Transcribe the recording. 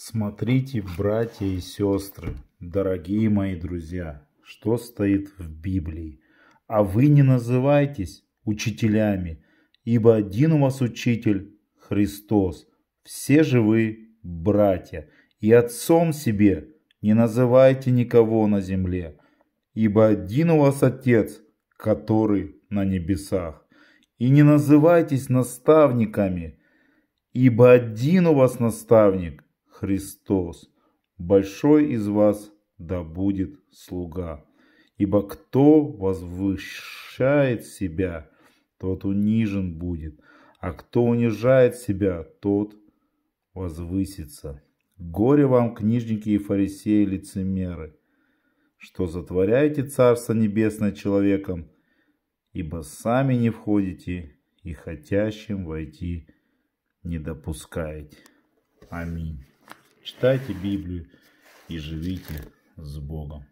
Смотрите, братья и сестры, дорогие мои друзья, что стоит в Библии. А вы не называйтесь учителями, ибо один у вас учитель – Христос. Все же вы братья, и отцом себе не называйте никого на земле, ибо один у вас Отец, который на небесах. И не называйтесь наставниками, ибо один у вас наставник, Христос. Большой из вас да будет слуга. Ибо кто возвышает себя, тот унижен будет, а кто унижает себя, тот возвысится. Горе вам, книжники и фарисеи лицемеры, что затворяете Царство Небесное человеком, ибо сами не входите и хотящим войти не допускаете. Аминь. Читайте Библию и живите с Богом.